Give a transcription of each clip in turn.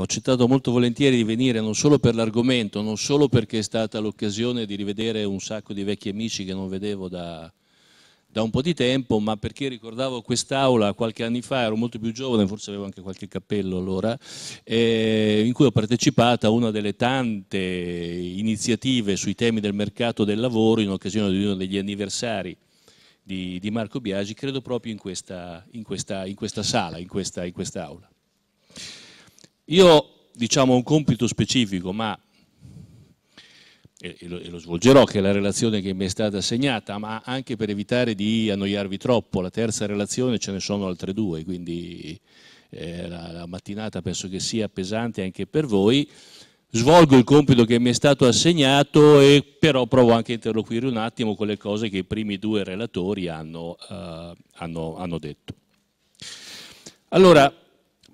ho accettato molto volentieri di venire non solo per l'argomento, non solo perché è stata l'occasione di rivedere un sacco di vecchi amici che non vedevo da, da un po' di tempo, ma perché ricordavo quest'aula qualche anno fa, ero molto più giovane, forse avevo anche qualche cappello allora, eh, in cui ho partecipato a una delle tante iniziative sui temi del mercato del lavoro in occasione di uno degli anniversari di, di Marco Biagi, credo proprio in questa, in questa, in questa sala, in questa, in quest'aula. Io diciamo un compito specifico, ma e lo, svolgerò, che è la relazione che mi è stata assegnata, ma anche per evitare di annoiarvi troppo, la terza relazione ce ne sono altre due, quindi eh, la, la, mattinata penso che sia pesante anche per voi. Svolgo il compito che mi è stato assegnato e però provo anche a interloquire un attimo con le cose che i primi due relatori hanno, eh, hanno, hanno detto. Allora,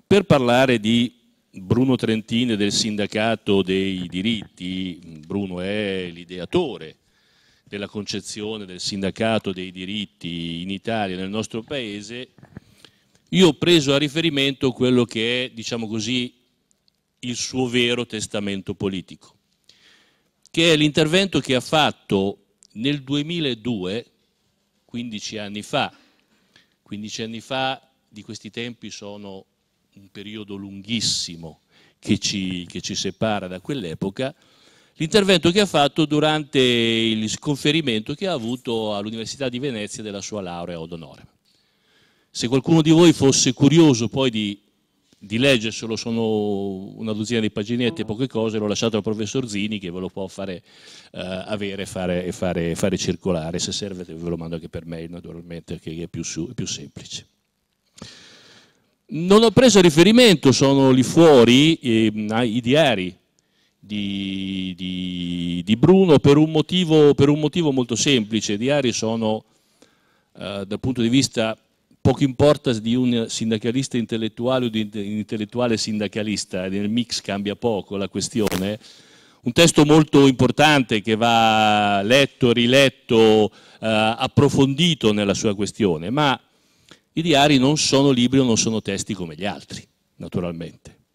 per parlare di Bruno Trentini del Sindacato dei Diritti, Bruno è l'ideatore della concezione del sindacato dei diritti in Italia, nel nostro paese, io ho preso a riferimento quello che è, diciamo così, il suo vero testamento politico, che è l'intervento che ha fatto nel 2002, 15 anni fa, 15 anni fa di questi tempi sono un periodo lunghissimo che ci, che ci separa da quell'epoca, l'intervento che ha fatto durante il conferimento che ha avuto all'Università di Venezia della sua laurea ad onore. Se qualcuno di voi fosse curioso poi di, di leggerselo, sono una dozzina di paginette e poche cose, l'ho lasciato al professor Zini che ve lo può fare eh, avere fare, e fare, fare, circolare, se serve ve lo mando anche per mail naturalmente, che è più, su, è più semplice. Non ho preso riferimento, sono lì fuori eh, i diari di, di, di Bruno per un, motivo, per un, motivo, molto semplice. I diari sono, eh, dal punto di vista poco importa di un sindacalista intellettuale o di un intellettuale sindacalista, eh, nel mix cambia poco la questione. Un testo molto importante che va letto, riletto, eh, approfondito nella sua questione, ma i diari non sono libri o non sono testi come gli altri, naturalmente.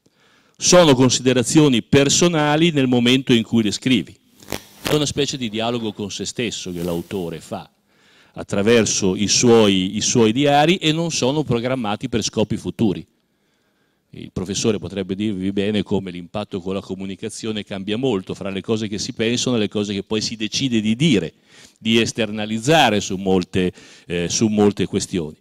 Sono considerazioni personali nel momento in cui le scrivi. È una specie di dialogo con se stesso che l'autore fa attraverso i suoi, i suoi diari e non sono programmati per scopi futuri. Il professore potrebbe dirvi bene come l'impatto con la comunicazione cambia molto fra le cose che si pensano e le cose che poi si decide di dire, di esternalizzare su molte, eh, su molte questioni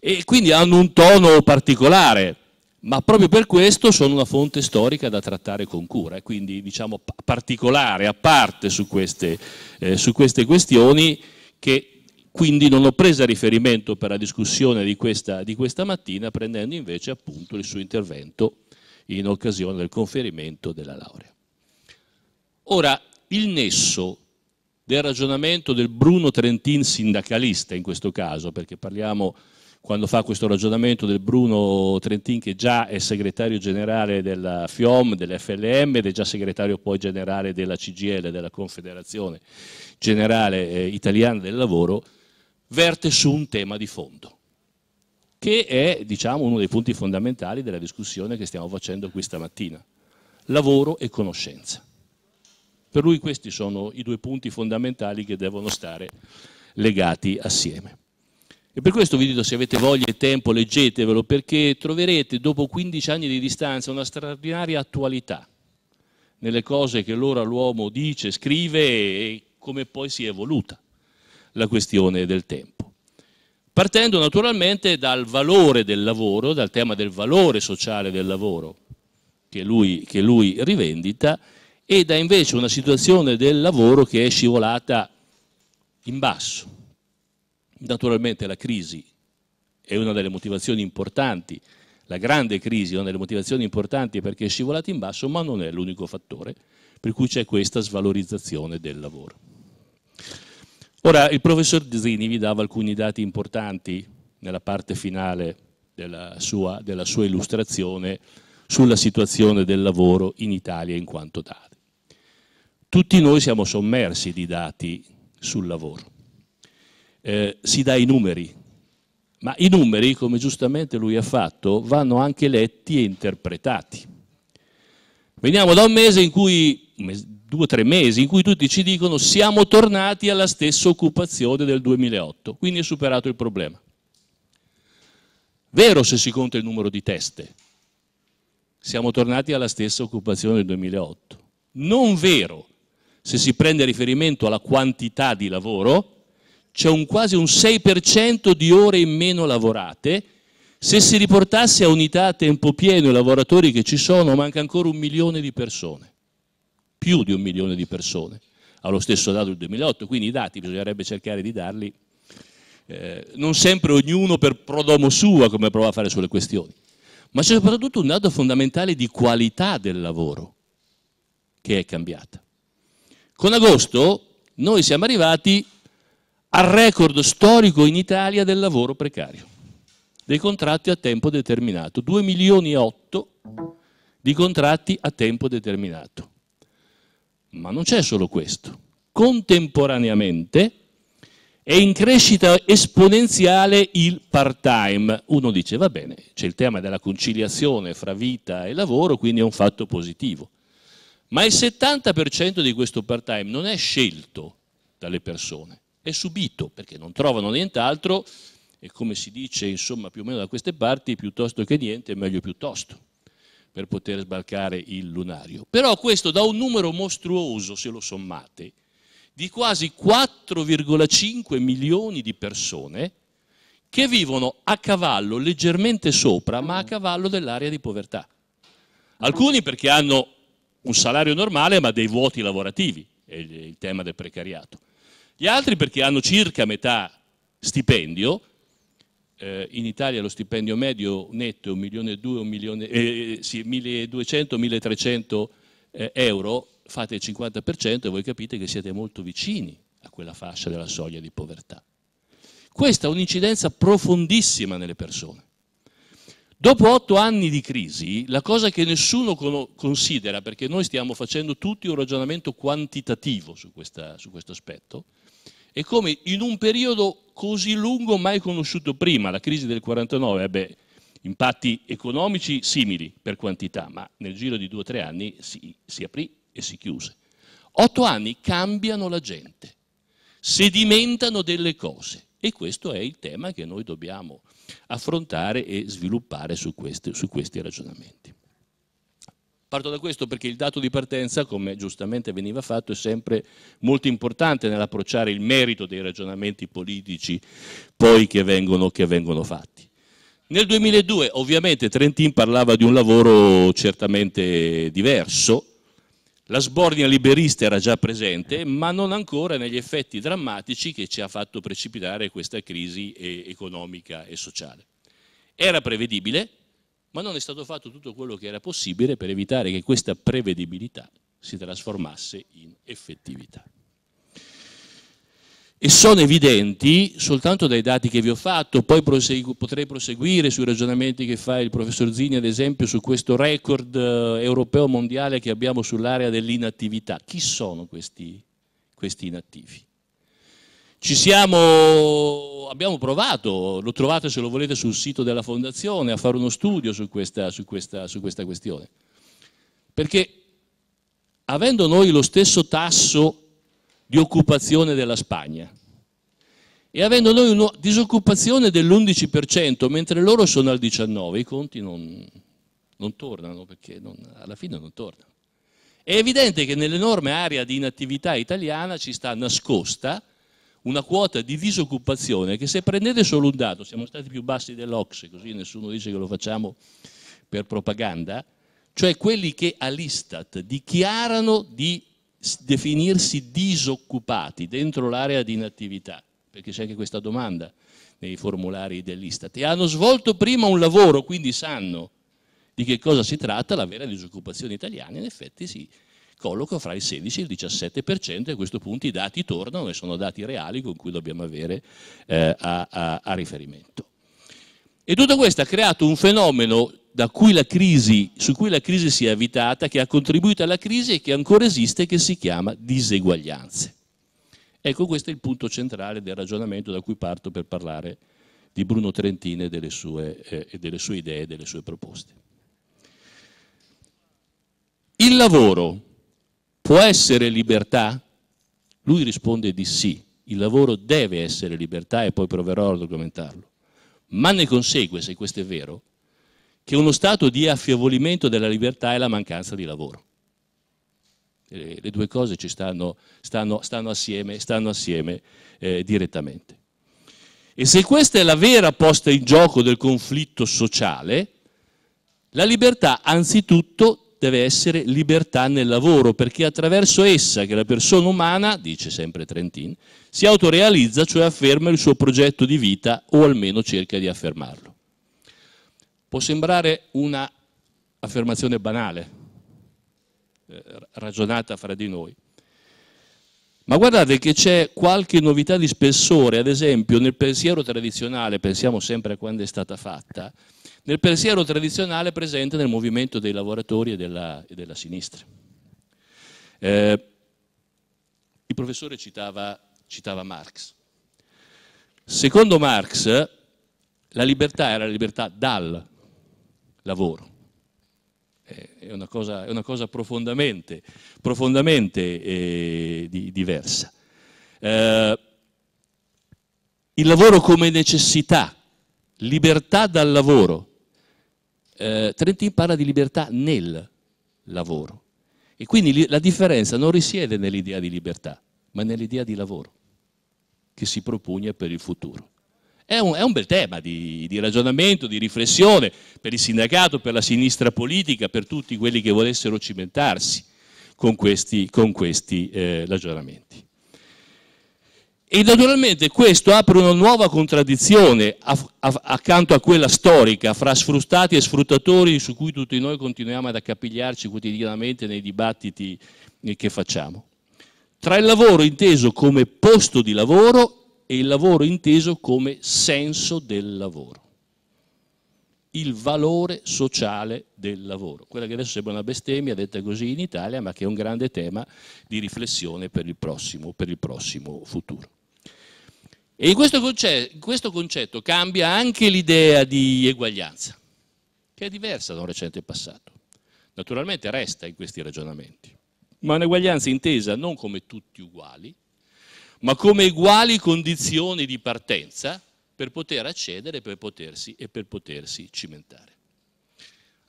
e quindi hanno un tono particolare, ma proprio per questo sono una fonte storica da trattare con cura, quindi diciamo particolare, a parte su queste, eh, su queste questioni che quindi non ho preso a riferimento per la discussione di questa, di questa mattina, prendendo invece appunto il suo intervento in occasione del conferimento della laurea. Ora, il nesso del ragionamento del Bruno Trentin sindacalista in questo caso, perché parliamo quando fa questo ragionamento del Bruno Trentin che già è segretario generale della FIOM, dell'FLM ed è già segretario poi generale della CGL, della Confederazione Generale eh, Italiana del Lavoro, verte su un tema di fondo che è diciamo, uno dei punti fondamentali della discussione che stiamo facendo qui stamattina, lavoro e conoscenza. Per lui questi sono i due punti fondamentali che devono stare legati assieme. E per questo vi dico, se avete voglia e tempo, leggetevelo, perché troverete dopo 15 anni di distanza una straordinaria attualità nelle cose che allora l'uomo dice, scrive e come poi si è evoluta la questione del tempo. Partendo naturalmente dal valore del lavoro, dal tema del valore sociale del lavoro che lui, che lui rivendica, e da invece una situazione del lavoro che è scivolata in basso, Naturalmente la crisi è una delle motivazioni importanti, la grande crisi è una delle motivazioni importanti perché è scivolata in basso, ma non è l'unico fattore per cui c'è questa svalorizzazione del lavoro. Ora, il professor Zini vi dava alcuni dati importanti nella parte finale della sua, della sua illustrazione sulla situazione del lavoro in Italia in quanto tale. Tutti noi siamo sommersi di dati sul lavoro eh, si dà i numeri, ma i numeri, come giustamente lui ha fatto, vanno anche letti e interpretati. Veniamo da un mese in cui, due o tre mesi, in cui tutti ci dicono siamo tornati alla stessa occupazione del 2008, quindi è superato il problema. Vero se si conta il numero di teste, siamo tornati alla stessa occupazione del 2008. Non vero se si prende riferimento alla quantità di lavoro, c'è un quasi un 6% di ore in meno lavorate. Se si riportasse a unità a tempo pieno i lavoratori che ci sono, manca ancora un milione di persone, più di un milione di persone, allo stesso dato del 2008, quindi i dati bisognerebbe cercare di darli, eh, non sempre ognuno per prodomo sua, come prova a fare sulle questioni, ma c'è soprattutto un dato fondamentale di qualità del lavoro che è cambiata. Con agosto noi siamo arrivati al record storico in Italia del lavoro precario, dei contratti a tempo determinato, 2 milioni e 8 di contratti a tempo determinato. Ma non c'è solo questo. Contemporaneamente è in crescita esponenziale il part-time. Uno dice, va bene, c'è il tema della conciliazione fra vita e lavoro, quindi è un fatto positivo. Ma il 70% di questo part-time non è scelto dalle persone, è subito, perché non trovano nient'altro e come si dice insomma più o meno da queste parti, piuttosto che niente è meglio piuttosto per poter sbarcare il lunario. Però questo dà un numero mostruoso, se lo sommate, di quasi 4,5 milioni di persone che vivono a cavallo, leggermente sopra, ma a cavallo dell'area di povertà. Alcuni perché hanno un salario normale ma dei vuoti lavorativi, è il tema del precariato. Gli altri perché hanno circa metà stipendio, eh, in Italia lo stipendio medio netto è 1.200-1.300 eh, eh, eh, euro, fate il 50% e voi capite che siete molto vicini a quella fascia della soglia di povertà. Questa ha un'incidenza profondissima nelle persone. Dopo otto anni di crisi, la cosa che nessuno considera, perché noi stiamo facendo tutti un ragionamento quantitativo su, questa, su questo aspetto, è come in un periodo così lungo mai conosciuto prima, la crisi del 49 ebbe impatti economici simili per quantità, ma nel giro di due o tre anni si, si aprì e si chiuse. Otto anni cambiano la gente, sedimentano delle cose e questo è il tema che noi dobbiamo affrontare e sviluppare su questi, su questi ragionamenti. Parto da questo perché il dato di partenza, come giustamente veniva fatto, è sempre molto importante nell'approcciare il merito dei ragionamenti politici poi che vengono, che vengono fatti. Nel 2002 ovviamente Trentin parlava di un lavoro certamente diverso, la sbornia liberista era già presente, ma non ancora negli effetti drammatici che ci ha fatto precipitare questa crisi economica e sociale. Era prevedibile, ma non è stato fatto tutto quello che era possibile per evitare che questa prevedibilità si trasformasse in effettività e sono evidenti soltanto dai dati che vi ho fatto, poi prosegu potrei proseguire sui ragionamenti che fa il professor Zini ad esempio su questo record eh, europeo mondiale che abbiamo sull'area dell'inattività. Chi sono questi, questi inattivi? Siamo, abbiamo provato, lo trovate se lo volete sul sito della Fondazione, a fare uno studio su questa, su questa, su questa questione. Perché avendo noi lo stesso tasso di occupazione della Spagna. E avendo noi una disoccupazione dell'11%, mentre loro sono al 19%, i conti non, non tornano perché non, alla fine non tornano. È evidente che nell'enorme area di inattività italiana ci sta nascosta una quota di disoccupazione che se prendete solo un dato, siamo stati più bassi dell'Ox, così nessuno dice che lo facciamo per propaganda, cioè quelli che all'Istat dichiarano di definirsi disoccupati dentro l'area di inattività, perché c'è anche questa domanda nei formulari dell'Istat, e hanno svolto prima un lavoro, quindi sanno di che cosa si tratta, la vera disoccupazione italiana in effetti si colloca fra il 16 e il 17% e a questo punto i dati tornano e sono dati reali con cui dobbiamo avere eh, a, a, a riferimento. E tutto questo ha creato un fenomeno cui crisi, su cui la crisi si è avvitata, che ha contribuito alla crisi e che ancora esiste, che si chiama diseguaglianze. Ecco, questo è il punto centrale del ragionamento da cui parto per parlare di Bruno Trentino e delle sue, eh, delle sue idee e delle sue proposte. Il lavoro può essere libertà? Lui risponde di sì, il lavoro deve essere libertà e poi proverò ad argomentarlo. Ma ne consegue, se questo è vero, che uno stato di affievolimento della libertà è la mancanza di lavoro. le due cose ci stanno, stanno, stanno assieme, stanno assieme eh, direttamente. E se questa è la vera posta in gioco del conflitto sociale, la libertà anzitutto deve essere libertà nel lavoro, perché attraverso essa che la persona umana, dice sempre Trentin, si autorealizza, cioè afferma il suo progetto di vita o almeno cerca di affermarlo. Può sembrare una affermazione banale, eh, ragionata fra di noi, ma guardate che c'è qualche novità di spessore, ad esempio nel pensiero tradizionale, pensiamo sempre a quando è stata fatta, nel pensiero tradizionale presente nel movimento dei lavoratori e della, e della sinistra. Eh, il professore citava, citava Marx. Secondo Marx la libertà era la libertà dal lavoro. Eh, è una cosa, è una cosa profondamente, profondamente eh, di, diversa. Eh, il lavoro come necessità, libertà dal lavoro, eh, Trentin parla di libertà nel lavoro. E quindi la differenza non risiede nell'idea di libertà, ma nell'idea di lavoro che si propugna per il futuro. È un, è un bel tema di, di, ragionamento, di riflessione per il sindacato, per la sinistra politica, per tutti quelli che volessero cimentarsi con questi, con questi eh, ragionamenti. E naturalmente questo apre una nuova contraddizione accanto a quella storica fra sfruttati e sfruttatori su cui tutti noi continuiamo ad accapigliarci quotidianamente nei dibattiti eh, che facciamo. Tra il lavoro inteso come posto di lavoro e il lavoro inteso come senso del lavoro. Il valore sociale del lavoro. Quella che adesso sembra una bestemmia detta così in Italia, ma che è un grande tema di riflessione per il prossimo, per il prossimo futuro. E in questo concetto, questo concetto cambia anche l'idea di eguaglianza, che è diversa da un recente passato. Naturalmente resta in questi ragionamenti, ma un'eguaglianza intesa non come tutti uguali, ma come uguali condizioni di partenza per poter accedere, per potersi e per potersi cimentare.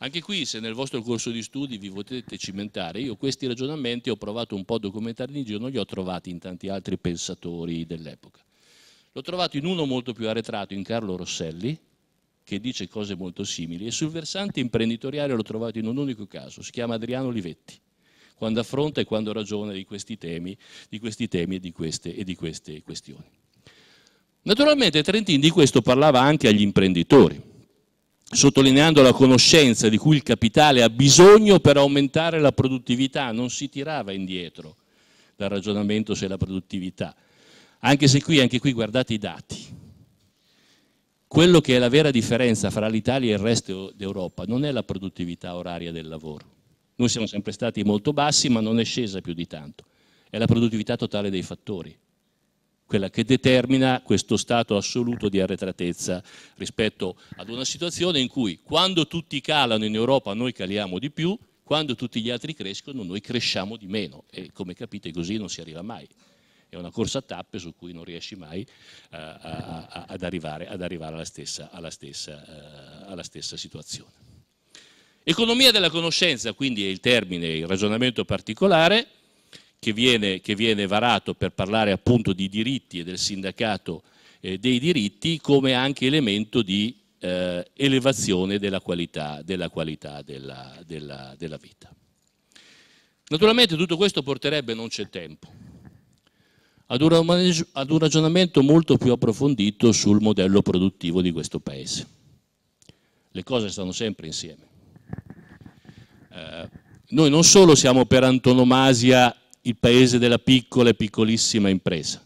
Anche qui, se nel vostro corso di studi vi potete cimentare, io questi ragionamenti ho provato un po' a documentarli in giro, non li ho trovati in tanti altri pensatori dell'epoca. L'ho trovato in uno molto più arretrato, in Carlo Rosselli, che dice cose molto simili, e sul versante imprenditoriale l'ho trovato in un unico caso, si chiama Adriano Olivetti, quando affronta e quando ragiona di questi temi, di questi temi e, di queste, e di queste questioni. Naturalmente Trentin di questo parlava anche agli imprenditori, sottolineando la conoscenza di cui il capitale ha bisogno per aumentare la produttività, non si tirava indietro dal ragionamento sulla produttività, anche se qui, anche qui guardate i dati. Quello che è la vera differenza fra l'Italia e il resto d'Europa non è la produttività oraria del lavoro. Noi siamo sempre stati molto bassi, ma non è scesa più di tanto. È la produttività totale dei fattori, quella che determina questo stato assoluto di arretratezza rispetto ad una situazione in cui quando tutti calano in Europa noi caliamo di più, quando tutti gli altri crescono noi cresciamo di meno e come capite così non si arriva mai è una corsa a tappe su cui non riesci mai uh, a, a, ad, arrivare, ad, arrivare, alla stessa, alla stessa, uh, alla stessa situazione. Economia della conoscenza, quindi è il termine, il ragionamento particolare che viene, che viene varato per parlare appunto di diritti e del sindacato eh, dei diritti come anche elemento di eh, elevazione della qualità, della, qualità della, della, della vita. Naturalmente tutto questo porterebbe, non c'è tempo, ad un ragionamento molto più approfondito sul modello produttivo di questo paese. Le cose stanno sempre insieme. Eh, noi non solo siamo per antonomasia il paese della piccola e piccolissima impresa,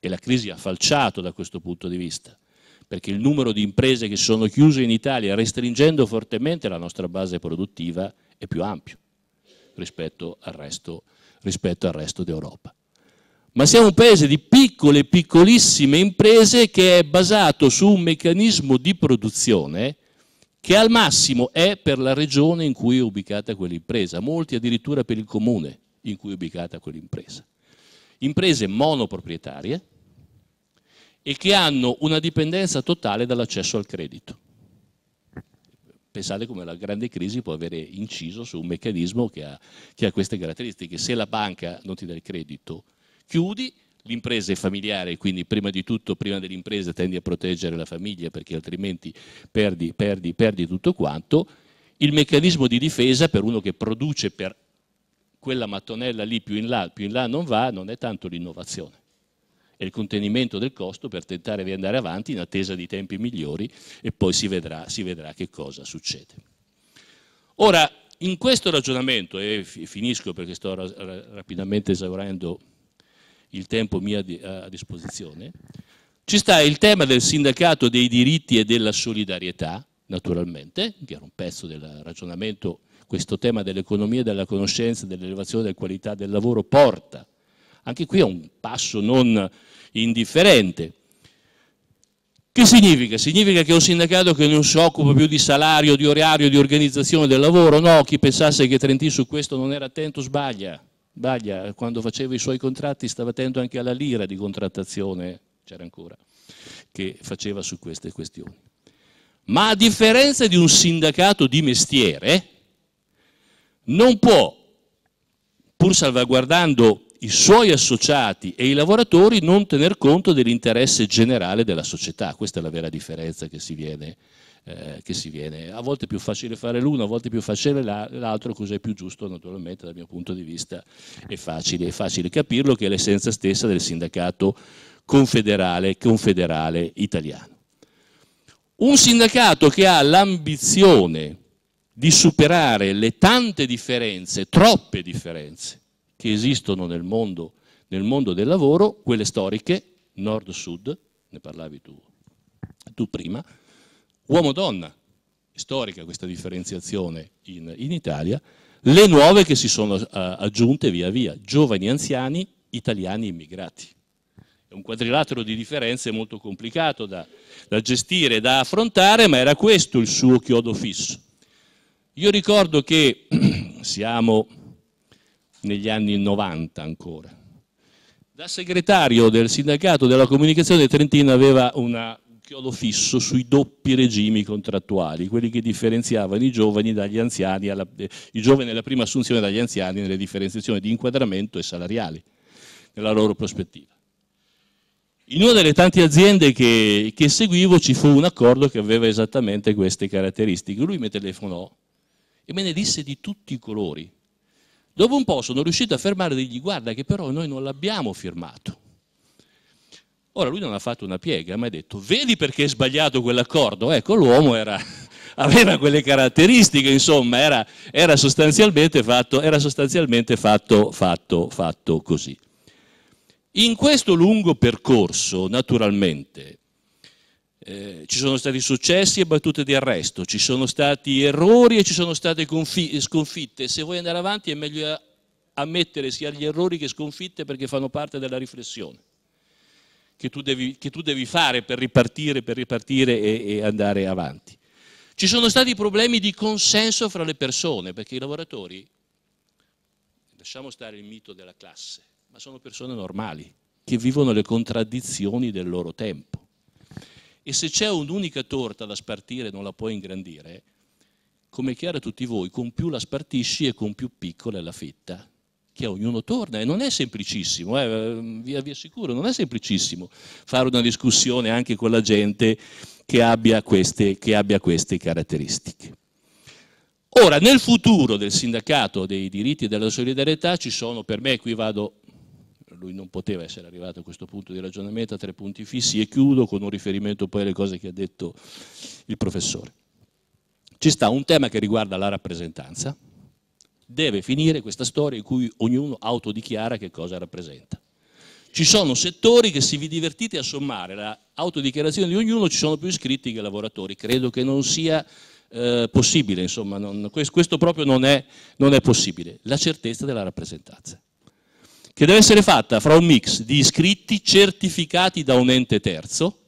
e la crisi ha falciato da questo punto di vista, perché il numero di imprese che sono chiuse in Italia restringendo fortemente la nostra base produttiva è più ampio rispetto al resto, resto d'Europa ma siamo un paese di piccole, piccolissime imprese che è basato su un meccanismo di produzione che al massimo è per la regione in cui è ubicata quell'impresa, molti addirittura per il comune in cui è ubicata quell'impresa. Imprese monoproprietarie e che hanno una dipendenza totale dall'accesso al credito. Pensate come la grande crisi può avere inciso su un meccanismo che ha, che ha queste caratteristiche. Se la banca non ti dà il credito, chiudi, l'impresa è familiare, quindi prima di tutto, prima dell'impresa tendi a proteggere la famiglia perché altrimenti perdi, perdi, perdi tutto quanto, il meccanismo di difesa per uno che produce per quella mattonella lì più in là, più in là non va, non è tanto l'innovazione, è il contenimento del costo per tentare di andare avanti in attesa di tempi migliori e poi si vedrà, si vedrà che cosa succede. Ora, in questo ragionamento, e finisco perché sto rapidamente esaurendo il tempo mio a disposizione. Ci sta il tema del sindacato dei diritti e della solidarietà, naturalmente, che era un pezzo del ragionamento, questo tema dell'economia, della conoscenza, dell'elevazione della qualità del lavoro porta. Anche qui è un passo non indifferente. Che significa? Significa che è un sindacato che non si occupa più di salario, di orario, di organizzazione del lavoro? No, chi pensasse che Trentino su questo non era attento sbaglia. Baglia, quando faceva i suoi contratti, stava attento anche alla lira di contrattazione, c'era ancora, che faceva su queste questioni. Ma a differenza di un sindacato di mestiere, non può, pur salvaguardando i suoi associati e i lavoratori, non tener conto dell'interesse generale della società. Questa è la vera differenza che si viene eh, che si viene. A volte è più facile fare l'uno, a volte è più facile l'altro, cos'è più giusto naturalmente dal mio punto di vista è facile, è facile capirlo che è l'essenza stessa del sindacato confederale, confederale italiano. Un sindacato che ha l'ambizione di superare le tante differenze, troppe differenze, che esistono nel mondo, nel mondo del lavoro, quelle storiche, nord-sud, ne parlavi tu, tu prima, uomo-donna, storica questa differenziazione in, in, Italia, le nuove che si sono uh, aggiunte via via, giovani anziani, italiani immigrati. È un quadrilatero di differenze molto complicato da, da gestire, da affrontare, ma era questo il suo chiodo fisso. Io ricordo che siamo negli anni 90 ancora. Da segretario del sindacato della comunicazione Trentino aveva una chiodo fisso sui doppi regimi contrattuali, quelli che differenziavano i giovani dagli anziani, alla, eh, i giovani nella prima assunzione dagli anziani nelle differenziazioni di inquadramento e salariali, nella loro prospettiva. In una delle tante aziende che, che seguivo ci fu un accordo che aveva esattamente queste caratteristiche. Lui mi telefonò e me ne disse di tutti i colori. Dopo un po' sono riuscito a fermare e dirgli guarda che però noi non l'abbiamo firmato Ora lui non ha fatto una piega, ma ha detto, vedi perché è sbagliato quell'accordo? Ecco, l'uomo era, aveva quelle caratteristiche, insomma, era, era sostanzialmente, fatto, era sostanzialmente fatto, fatto, fatto così. In questo lungo percorso, naturalmente, eh, ci sono stati successi e battute di arresto, ci sono stati errori e ci sono state confi- sconfitte. Se vuoi andare avanti è meglio ammettere sia gli errori che sconfitte perché fanno parte della riflessione che tu devi, che tu devi fare per ripartire, per ripartire e, e andare avanti. Ci sono stati problemi di consenso fra le persone, perché i lavoratori, lasciamo stare il mito della classe, ma sono persone normali, che vivono le contraddizioni del loro tempo. E se c'è un'unica torta da spartire e non la puoi ingrandire, come è chiaro a tutti voi, con più la spartisci e con più piccola è la fetta che ognuno torna e non è semplicissimo, eh, vi, vi assicuro, non è semplicissimo fare una discussione anche con la gente che abbia queste, che abbia queste caratteristiche. Ora, nel futuro del sindacato dei diritti e della solidarietà ci sono, per me qui vado lui non poteva essere arrivato a questo punto di ragionamento, a tre punti fissi e chiudo con un riferimento poi alle cose che ha detto il professore. Ci sta un tema che riguarda la rappresentanza, deve finire questa storia in cui ognuno autodichiara che cosa rappresenta. Ci sono settori che se vi divertite a sommare l'autodichiarazione di ognuno ci sono più iscritti che lavoratori, credo che non sia eh, possibile, insomma, non, questo proprio non è, non è possibile, la certezza della rappresentanza, che deve essere fatta fra un mix di iscritti certificati da un ente terzo,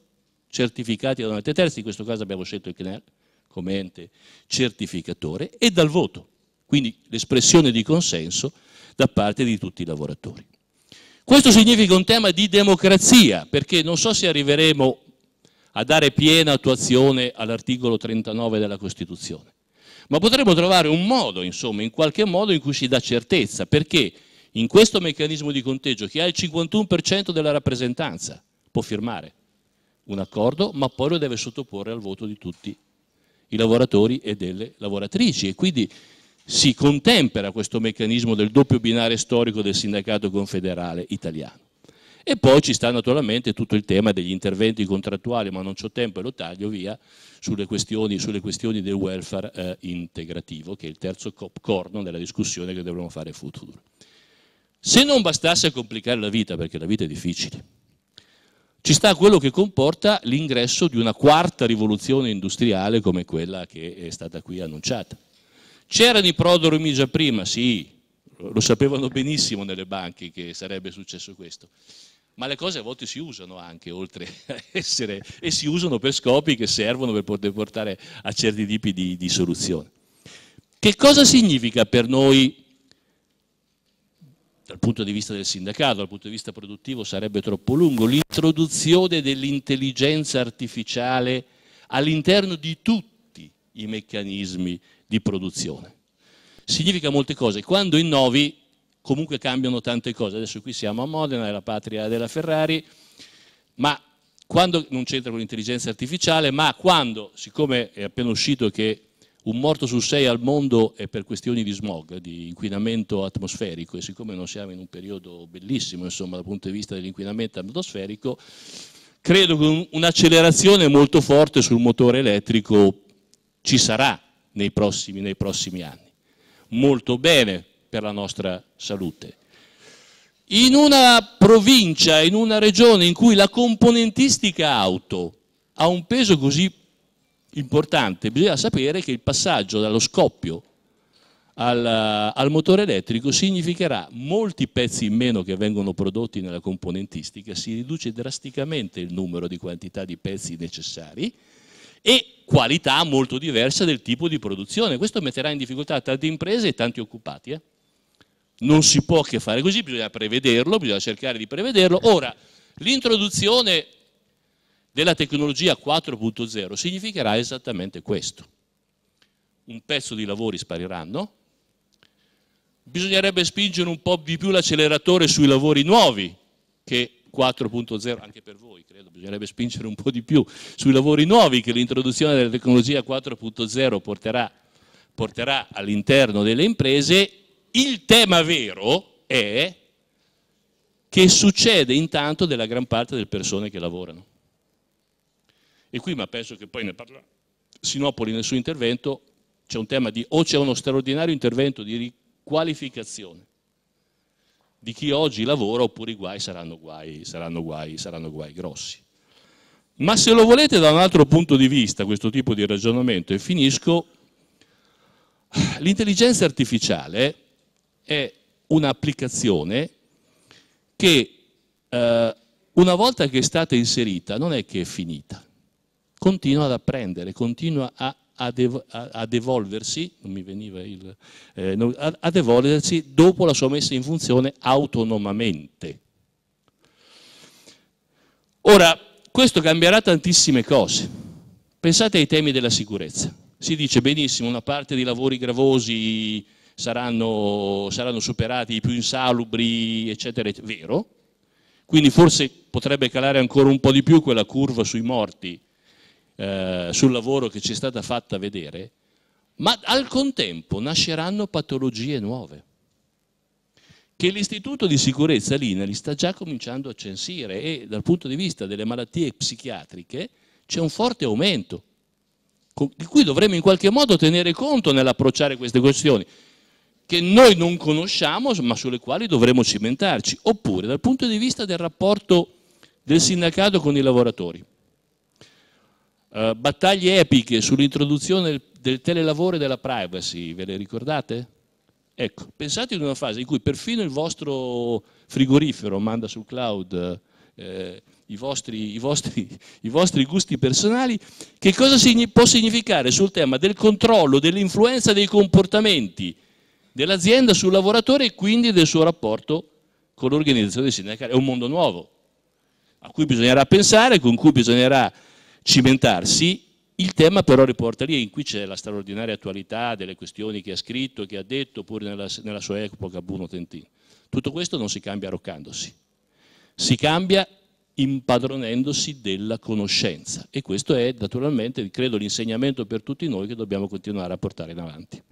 certificati da un ente terzo, in questo caso abbiamo scelto il CNEL come ente certificatore, e dal voto quindi l'espressione di consenso da parte di tutti i lavoratori. Questo significa un tema di democrazia, perché non so se arriveremo a dare piena attuazione all'articolo 39 della Costituzione, ma potremmo trovare un modo, insomma, in qualche modo in cui si dà certezza, perché in questo meccanismo di conteggio che ha il 51% della rappresentanza può firmare un accordo, ma poi lo deve sottoporre al voto di tutti i lavoratori e delle lavoratrici e quindi si contempera questo meccanismo del doppio binario storico del sindacato confederale italiano. E poi ci sta naturalmente tutto il tema degli interventi contrattuali, ma non ho tempo e lo taglio via, sulle questioni, sulle questioni del welfare eh, integrativo, che è il terzo corno della discussione che dovremo fare in futuro. Se non bastasse complicare la vita, perché la vita è difficile, ci sta quello che comporta l'ingresso di una quarta rivoluzione industriale come quella che è stata qui annunciata. C'erano i prodromi già prima, sì, lo sapevano benissimo nelle banche che sarebbe successo questo. Ma le cose a volte si usano anche oltre a essere, e si usano per scopi che servono per poter portare a certi tipi di, di soluzione. Che cosa significa per noi, dal punto di vista del sindacato, dal punto di vista produttivo sarebbe troppo lungo, l'introduzione dell'intelligenza artificiale all'interno di tutti i meccanismi di produzione. Significa molte cose. Quando innovi comunque cambiano tante cose. Adesso qui siamo a Modena, è la patria della Ferrari, ma quando, non c'entra con l'intelligenza artificiale, ma quando, siccome è appena uscito che un morto su sei al mondo è per questioni di smog, di inquinamento atmosferico, e siccome non siamo in un periodo bellissimo, insomma, dal punto di vista dell'inquinamento atmosferico, credo che un'accelerazione molto forte sul motore elettrico ci sarà nei prossimi, nei prossimi anni. Molto bene per la nostra salute. In una provincia, in una regione in cui la componentistica auto ha un peso così importante, bisogna sapere che il passaggio dallo scoppio al, al, motore elettrico significherà molti pezzi in meno che vengono prodotti nella componentistica, si riduce drasticamente il numero di quantità di pezzi necessari e qualità molto diversa del tipo di produzione. Questo metterà in difficoltà tante imprese e tanti occupati. Eh? Non si può che fare così, bisogna prevederlo, bisogna cercare di prevederlo. Ora, l'introduzione della tecnologia 4.0 significherà esattamente questo. Un pezzo di lavori spariranno, bisognerebbe spingere un po' di più l'acceleratore sui lavori nuovi che 4.0, anche per voi credo, bisognerebbe spingere un po' di più sui lavori nuovi che l'introduzione della tecnologia 4.0 porterà, porterà all'interno delle imprese, il tema vero è che succede intanto della gran parte delle persone che lavorano. E qui, ma penso che poi ne parla Sinopoli nel suo intervento, c'è un tema di o c'è uno straordinario intervento di riqualificazione di chi oggi lavora oppure i guai saranno guai, saranno guai, saranno guai grossi. Ma se lo volete da un altro punto di vista, questo tipo di ragionamento, e finisco, l'intelligenza artificiale è un'applicazione che eh, una volta che è stata inserita non è che è finita, continua ad apprendere, continua a ad, evolversi, non mi veniva il, eh, ad evolversi dopo la sua messa in funzione autonomamente. Ora, questo cambierà tantissime cose. Pensate ai temi della sicurezza. Si dice benissimo, una parte dei lavori gravosi saranno, saranno superati, i più insalubri, eccetera, eccetera. vero. Quindi forse potrebbe calare ancora un po' di più quella curva sui morti eh, sul lavoro che ci è stata fatta vedere, ma al contempo nasceranno patologie nuove che l'Istituto di Sicurezza Lina li sta già cominciando a censire e dal punto di vista delle malattie psichiatriche c'è un forte aumento di cui dovremmo in qualche modo tenere conto nell'approcciare queste questioni che noi non conosciamo ma sulle quali dovremo cimentarci oppure dal punto di vista del rapporto del sindacato con i lavoratori eh, battaglie epiche sull'introduzione del, del telelavoro e della privacy, ve le ricordate? Ecco, pensate in una fase in cui perfino il vostro frigorifero manda sul cloud eh, i, vostri, i, vostri, i, vostri, gusti personali, che cosa signi può significare sul tema del controllo, dell'influenza dei comportamenti dell'azienda sul lavoratore e quindi del suo rapporto con l'organizzazione sindacale. È un mondo nuovo a cui bisognerà pensare, con cui bisognerà cimentarsi, il tema però riporta lì, in cui c'è la straordinaria attualità delle questioni che ha scritto, che ha detto, pure nella, nella sua epoca Bruno Tentin. Tutto questo non si cambia arroccandosi, si cambia impadronendosi della conoscenza e questo è naturalmente, credo, l'insegnamento per tutti noi che dobbiamo continuare a portare in avanti.